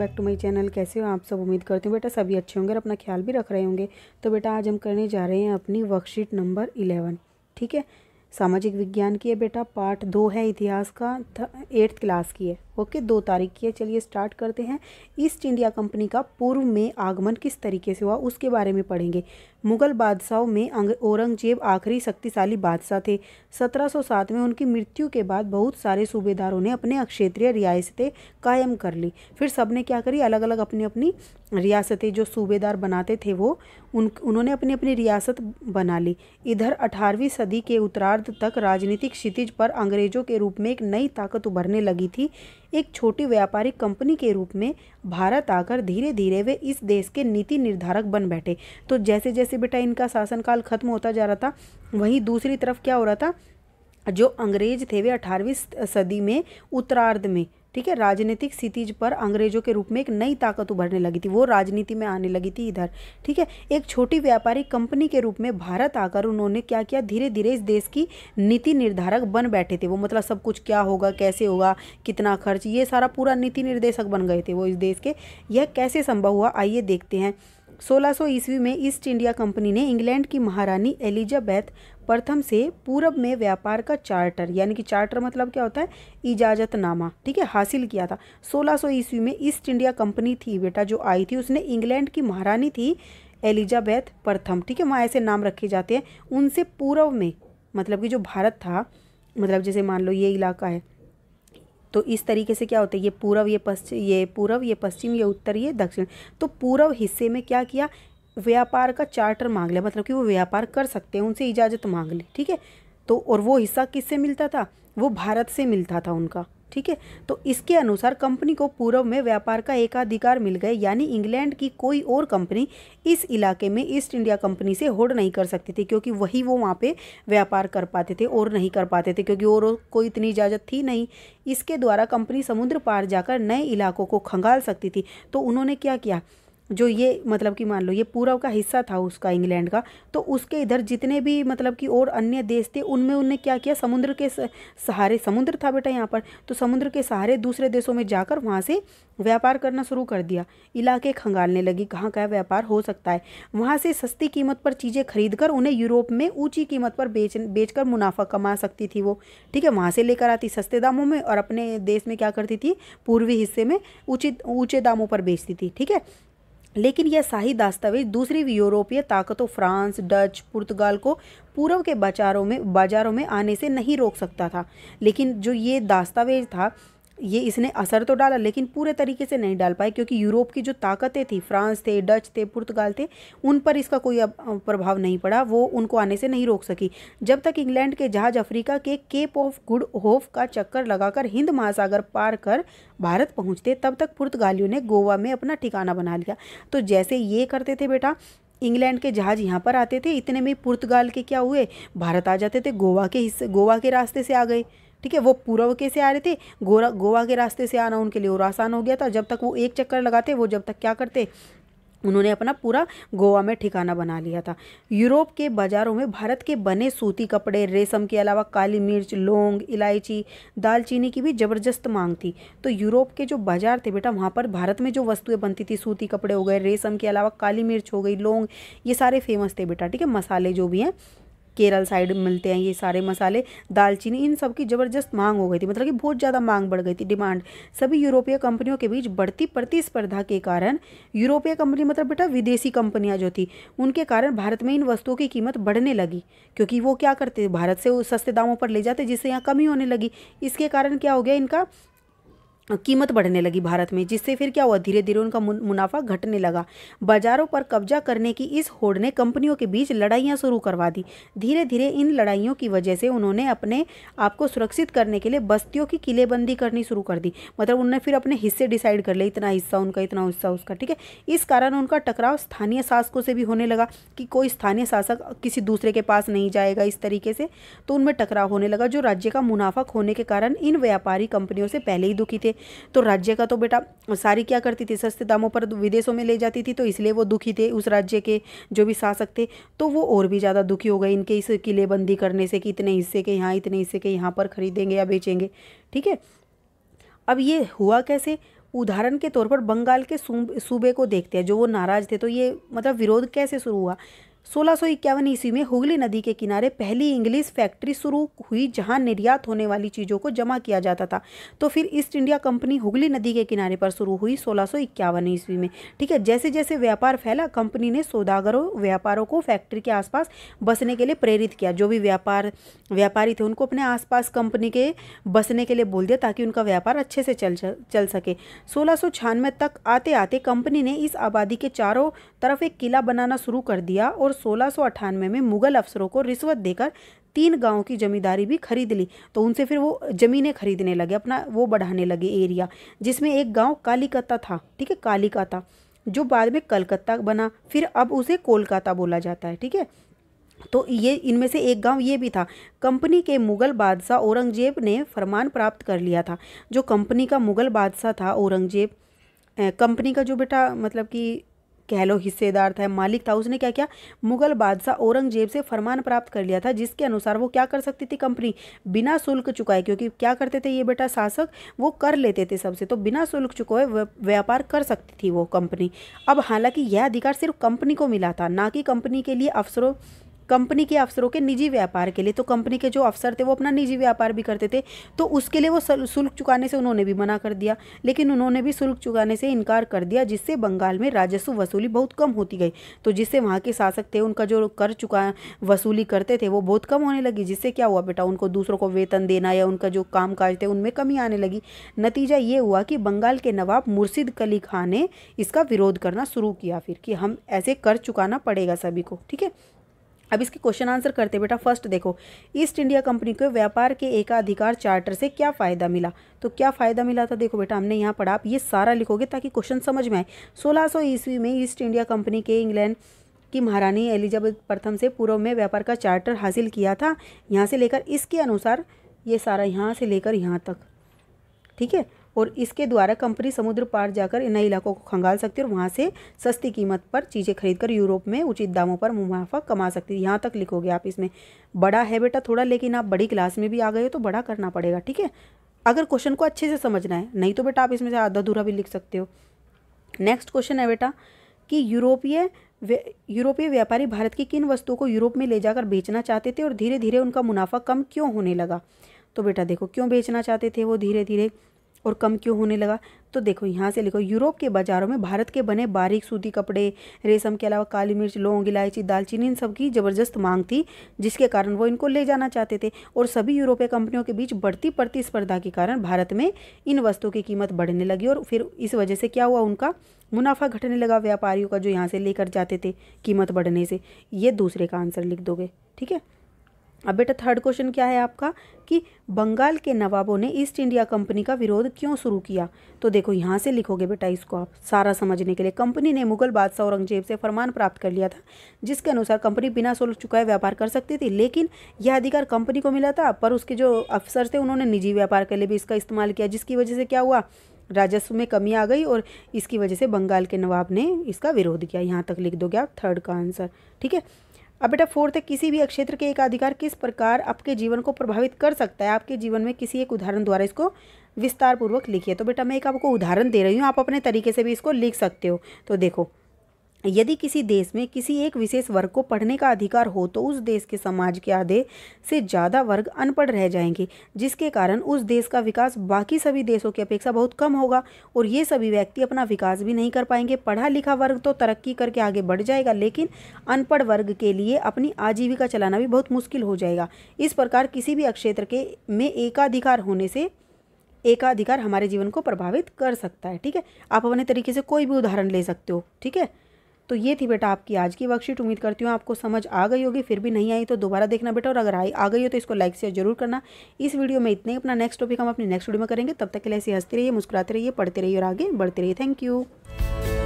back to my channel कैसे हो आप सब उम्मीद करती हूँ बेटा सभी अच्छे होंगे और अपना ख्याल भी रख रहे होंगे तो बेटा आज हम करने जा रहे हैं अपनी वर्कशीट नंबर इलेवन ठीक है सामाजिक विज्ञान की है बेटा पार्ट दो है इतिहास का एट्थ क्लास की है ओके दो तारीख की है चलिए स्टार्ट करते हैं ईस्ट इंडिया कंपनी का पूर्व में आगमन किस तरीके से हुआ उसके बारे में पढ़ेंगे मुगल बादशाहों में औरंगजेब आखिरी शक्तिशाली बादशाह थे 1707 में उनकी मृत्यु के बाद बहुत सारे सूबेदारों ने अपने क्षेत्रीय रियासतें कायम कर ली फिर सब ने क्या करी अलग अलग अपनी अपनी रियासतें जो सूबेदार बनाते थे वो उन उन्होंने अपनी अपनी रियासत बना ली इधर 18वीं सदी के उत्तरार्ध तक राजनीतिक क्षितिज पर अंग्रेजों के रूप में एक नई ताकत उभरने लगी थी एक छोटी व्यापारिक कंपनी के रूप में भारत आकर धीरे धीरे वे इस देश के नीति निर्धारक बन बैठे तो जैसे जैसे बेटा इनका शासनकाल खत्म होता जा रहा था वहीं दूसरी तरफ क्या हो रहा था जो अंग्रेज थे वे अठारहवीं सदी में उत्तरार्ध में ठीक है राजनीतिक स्थितिज पर अंग्रेजों के रूप में एक नई ताकत उभरने लगी थी वो राजनीति में आने लगी थी इधर ठीक है एक छोटी व्यापारिक कंपनी के रूप में भारत आकर उन्होंने क्या किया धीरे धीरे इस देश की नीति निर्धारक बन बैठे थे वो मतलब सब कुछ क्या होगा कैसे होगा कितना खर्च ये सारा पूरा नीति निर्देशक बन गए थे वो इस देश के यह कैसे संभव हुआ आइए देखते हैं सौ ईस्वी में ईस्ट इंडिया कंपनी ने इंग्लैंड की महारानी एलिजाबेथ प्रथम से पूरब में व्यापार का चार्टर यानी कि चार्टर मतलब क्या होता है इजाजतनामा ठीक है हासिल किया था 1600 ईस्वी में ईस्ट इंडिया कंपनी थी बेटा जो आई थी उसने इंग्लैंड की महारानी थी एलिजाबेथ प्रथम ठीक है वहाँ ऐसे नाम रखे जाते हैं उनसे पूर्व में मतलब कि जो भारत था मतलब जैसे मान लो ये इलाका है तो इस तरीके से क्या होता है ये पूर्व ये पश्चिम ये पूर्व ये पश्चिम ये उत्तर ये दक्षिण तो पूर्व हिस्से में क्या किया व्यापार का चार्टर मांग लिया मतलब कि वो व्यापार कर सकते हैं उनसे इजाज़त मांग ली ठीक है तो और वो हिस्सा किससे मिलता था वो भारत से मिलता था उनका ठीक है तो इसके अनुसार कंपनी को पूर्व में व्यापार का एकाधिकार मिल गए यानी इंग्लैंड की कोई और कंपनी इस इलाके में ईस्ट इंडिया कंपनी से होड़ नहीं कर सकती थी क्योंकि वही वो वहाँ पे व्यापार कर पाते थे और नहीं कर पाते थे क्योंकि और कोई इतनी इजाज़त थी नहीं इसके द्वारा कंपनी समुद्र पार जाकर नए इलाकों को खंगाल सकती थी तो उन्होंने क्या किया जो ये मतलब कि मान लो ये पूरा का हिस्सा था उसका इंग्लैंड का तो उसके इधर जितने भी मतलब कि और अन्य देश थे उनमें उनने क्या किया समुद्र के सहारे समुद्र था बेटा यहाँ पर तो समुद्र के सहारे दूसरे देशों में जाकर वहाँ से व्यापार करना शुरू कर दिया इलाके खंगालने लगी कहाँ का व्यापार हो सकता है वहाँ से सस्ती कीमत पर चीज़ें खरीद कर उन्हें यूरोप में ऊँची कीमत पर बेच बेच कर मुनाफा कमा सकती थी वो ठीक है वहाँ से लेकर आती सस्ते दामों में और अपने देश में क्या करती थी पूर्वी हिस्से में ऊँचे ऊँचे दामों पर बेचती थी ठीक है लेकिन यह शाही दस्तावेज दूसरी यूरोपीय ताकतों फ्रांस डच पुर्तगाल को पूर्व के बाजारों में बाजारों में आने से नहीं रोक सकता था लेकिन जो ये दस्तावेज था ये इसने असर तो डाला लेकिन पूरे तरीके से नहीं डाल पाए क्योंकि यूरोप की जो ताकतें थी फ्रांस थे डच थे पुर्तगाल थे उन पर इसका कोई प्रभाव नहीं पड़ा वो उनको आने से नहीं रोक सकी जब तक इंग्लैंड के जहाज अफ्रीका के केप ऑफ गुड होफ का चक्कर लगाकर हिंद महासागर पार कर भारत पहुँचते तब तक पुर्तगालियों ने गोवा में अपना ठिकाना बना लिया तो जैसे ये करते थे बेटा इंग्लैंड के जहाज यहाँ पर आते थे इतने में पुर्तगाल के क्या हुए भारत आ जाते थे गोवा के हिस्से गोवा के रास्ते से आ गए ठीक है वो पूर्व के से आ रहे थे गोरा गोवा के रास्ते से आना उनके लिए और आसान हो गया था जब तक वो एक चक्कर लगाते वो जब तक क्या करते उन्होंने अपना पूरा गोवा में ठिकाना बना लिया था यूरोप के बाज़ारों में भारत के बने सूती कपड़े रेशम के अलावा काली मिर्च लौंग इलायची दालचीनी की भी ज़बरदस्त मांग थी तो यूरोप के जो बाज़ार थे बेटा वहाँ पर भारत में जो वस्तुएं बनती थी सूती कपड़े हो गए रेशम के अलावा काली मिर्च हो गई लौंग ये सारे फेमस थे बेटा ठीक है मसाले जो भी हैं केरल साइड मिलते हैं ये सारे मसाले दालचीनी इन सब की ज़बरदस्त मांग हो गई थी मतलब कि बहुत ज़्यादा मांग बढ़ गई थी डिमांड सभी यूरोपीय कंपनियों के बीच बढ़ती प्रतिस्पर्धा के कारण यूरोपीय कंपनी मतलब बेटा विदेशी कंपनियाँ जो थी उनके कारण भारत में इन वस्तुओं की कीमत बढ़ने लगी क्योंकि वो क्या करते भारत से सस्ते दामों पर ले जाते जिससे यहाँ कमी होने लगी इसके कारण क्या हो गया इनका कीमत बढ़ने लगी भारत में जिससे फिर क्या हुआ धीरे धीरे उनका मुनाफा घटने लगा बाजारों पर कब्जा करने की इस होड़ ने कंपनियों के बीच लड़ाइयाँ शुरू करवा दी धीरे धीरे इन लड़ाइयों की वजह से उन्होंने अपने आप को सुरक्षित करने के लिए बस्तियों की किलेबंदी करनी शुरू कर दी मतलब उन्होंने फिर अपने हिस्से डिसाइड कर लिए इतना हिस्सा उनका इतना हिस्सा उसका ठीक है इस कारण उनका टकराव स्थानीय शासकों से भी होने लगा कि कोई स्थानीय शासक किसी दूसरे के पास नहीं जाएगा इस तरीके से तो उनमें टकराव होने लगा जो राज्य का मुनाफा खोने के कारण इन व्यापारी कंपनियों से पहले ही दुखी थे तो राज्य का तो बेटा सारी क्या करती थी सस्ते दामों पर विदेशों में ले जाती थी तो इसलिए वो दुखी थे उस राज्य के जो भी शासक थे तो वो और भी ज़्यादा दुखी हो गए इनके इस किलेबंदी करने से कि इतने हिस्से के यहाँ इतने हिस्से के यहाँ पर खरीदेंगे या बेचेंगे ठीक है अब ये हुआ कैसे उदाहरण के तौर पर बंगाल के सूबे को देखते हैं जो वो नाराज थे तो ये मतलब विरोध कैसे शुरू हुआ सोलह ईस्वी में हुगली नदी के किनारे पहली इंग्लिश फैक्ट्री शुरू हुई जहां निर्यात होने वाली चीज़ों को जमा किया जाता था तो फिर ईस्ट इंडिया कंपनी हुगली नदी के किनारे पर शुरू हुई सोलह ईस्वी में ठीक है जैसे जैसे व्यापार फैला कंपनी ने सौदागरों व्यापारों को फैक्ट्री के आसपास बसने के लिए प्रेरित किया जो भी व्यापार व्यापारी थे उनको अपने आसपास कंपनी के बसने के लिए बोल दिया ताकि उनका व्यापार अच्छे से चल चल सके सोलह तक आते आते कंपनी ने इस आबादी के चारों तरफ एक किला बनाना शुरू कर दिया और सोलह में मुगल अफसरों को रिश्वत देकर तीन गांव की जमींदारी भी खरीद ली तो उनसे फिर वो ज़मीनें खरीदने लगे अपना वो बढ़ाने लगे एरिया जिसमें एक गांव कालिकता था ठीक है कालीकत्ता जो बाद में कलकत्ता बना फिर अब उसे कोलकाता बोला जाता है ठीक है तो ये इनमें से एक गांव ये भी था कंपनी के मुगल बादशाह औरंगजेब ने फरमान प्राप्त कर लिया था जो कंपनी का मुगल बादशाह था औरंगजेब कंपनी का जो बेटा मतलब कि कह लो हिस्सेदार था मालिक था उसने क्या किया मुगल बादशाह औरंगजेब से फरमान प्राप्त कर लिया था जिसके अनुसार वो क्या कर सकती थी कंपनी बिना शुल्क चुकाए क्योंकि क्या करते थे ये बेटा शासक वो कर लेते थे सबसे तो बिना शुल्क चुकाए व्यापार कर सकती थी वो कंपनी अब हालांकि यह अधिकार सिर्फ कंपनी को मिला था ना कि कंपनी के लिए अफसरों कंपनी के अफसरों के निजी व्यापार के लिए तो कंपनी के जो अफसर थे वो अपना निजी व्यापार भी करते थे तो उसके लिए वो शुल्क चुकाने से उन्होंने भी मना कर दिया लेकिन उन्होंने भी शुल्क चुकाने से इनकार कर दिया जिससे बंगाल में राजस्व वसूली बहुत कम होती गई तो जिससे वहाँ के शासक थे उनका जो कर चुका वसूली करते थे वो बहुत कम होने लगी जिससे क्या हुआ बेटा उनको दूसरों को वेतन देना या उनका जो काम काज थे उनमें कमी आने लगी नतीजा ये हुआ कि बंगाल के नवाब मुर्शिद कली खां ने इसका विरोध करना शुरू किया फिर कि हम ऐसे कर चुकाना पड़ेगा सभी को ठीक है अब इसके क्वेश्चन आंसर करते बेटा फर्स्ट देखो ईस्ट इंडिया कंपनी को व्यापार के एकाधिकार चार्टर से क्या फ़ायदा मिला तो क्या फ़ायदा मिला था देखो बेटा हमने यहाँ पढ़ा आप ये सारा लिखोगे ताकि क्वेश्चन समझ में आए 1600 ईस्वी में ईस्ट इंडिया कंपनी के इंग्लैंड कि महारानी एलिजाबेथ प्रथम से पूर्व में व्यापार का चार्टर हासिल किया था यहाँ से लेकर इसके अनुसार ये सारा यहाँ से लेकर यहाँ तक ठीक है और इसके द्वारा कंपनी समुद्र पार जाकर इन इलाकों को खंगाल सकती है और वहाँ से सस्ती कीमत पर चीज़ें खरीदकर यूरोप में उचित दामों पर मुनाफा कमा सकती है यहाँ तक लिखोगे आप इसमें बड़ा है बेटा थोड़ा लेकिन आप बड़ी क्लास में भी आ गए हो तो बड़ा करना पड़ेगा ठीक है अगर क्वेश्चन को अच्छे से समझना है नहीं तो बेटा आप इसमें से आधा अधूरा भी लिख सकते हो नेक्स्ट क्वेश्चन है बेटा कि यूरोपीय यूरोपीय व्यापारी भारत की किन वस्तुओं को यूरोप में ले जाकर बेचना चाहते थे और धीरे धीरे उनका मुनाफा कम क्यों होने लगा तो बेटा देखो क्यों बेचना चाहते थे वो धीरे धीरे और कम क्यों होने लगा तो देखो यहाँ से लिखो यूरोप के बाज़ारों में भारत के बने बारीक सूती कपड़े रेशम के अलावा काली मिर्च लौंग इलायची दालचीनी इन सब की ज़बरदस्त मांग थी जिसके कारण वो इनको ले जाना चाहते थे और सभी यूरोपीय कंपनियों के बीच बढ़ती प्रतिस्पर्धा के कारण भारत में इन वस्तुओं की कीमत बढ़ने लगी और फिर इस वजह से क्या हुआ उनका मुनाफा घटने लगा व्यापारियों का जो यहाँ से लेकर जाते थे कीमत बढ़ने से ये दूसरे का आंसर लिख दोगे ठीक है अब बेटा थर्ड क्वेश्चन क्या है आपका कि बंगाल के नवाबों ने ईस्ट इंडिया कंपनी का विरोध क्यों शुरू किया तो देखो यहाँ से लिखोगे बेटा इसको आप सारा समझने के लिए कंपनी ने मुगल बादशाह औरंगजेब से फरमान प्राप्त कर लिया था जिसके अनुसार कंपनी बिना शुल्क चुकाए व्यापार कर सकती थी लेकिन यह अधिकार कंपनी को मिला था पर उसके जो अफसर थे उन्होंने निजी व्यापार के लिए भी इसका इस्तेमाल किया जिसकी वजह से क्या हुआ राजस्व में कमी आ गई और इसकी वजह से बंगाल के नवाब ने इसका विरोध किया यहाँ तक लिख दोगे आप थर्ड का आंसर ठीक है अब बेटा फोर्थ है किसी भी क्षेत्र के एक अधिकार किस प्रकार आपके जीवन को प्रभावित कर सकता है आपके जीवन में किसी एक उदाहरण द्वारा इसको विस्तार पूर्वक लिखिए तो बेटा मैं एक आपको उदाहरण दे रही हूँ आप अपने तरीके से भी इसको लिख सकते हो तो देखो यदि किसी देश में किसी एक विशेष वर्ग को पढ़ने का अधिकार हो तो उस देश के समाज के आधे से ज़्यादा वर्ग अनपढ़ रह जाएंगे जिसके कारण उस देश का विकास बाकी सभी देशों की अपेक्षा बहुत कम होगा और ये सभी व्यक्ति अपना विकास भी नहीं कर पाएंगे पढ़ा लिखा वर्ग तो तरक्की करके आगे बढ़ जाएगा लेकिन अनपढ़ वर्ग के लिए अपनी आजीविका चलाना भी बहुत मुश्किल हो जाएगा इस प्रकार किसी भी क्षेत्र के में एकाधिकार होने से एकाधिकार हमारे जीवन को प्रभावित कर सकता है ठीक है आप अपने तरीके से कोई भी उदाहरण ले सकते हो ठीक है तो ये थी बेटा आपकी आज की वर्कशीट उम्मीद करती हूँ आपको समझ आ गई होगी फिर भी नहीं आई तो दोबारा देखना बेटा और अगर आई आ गई हो तो इसको लाइक शेयर जरूर करना इस वीडियो में इतने अपना नेक्स्ट टॉपिक हम अपने नेक्स्ट वीडियो में करेंगे तब तक के लिए ऐसे हंसते रहिए मुस्कुराते रहिए पढ़ते रहिए और आगे बढ़ते रहिए थैंक यू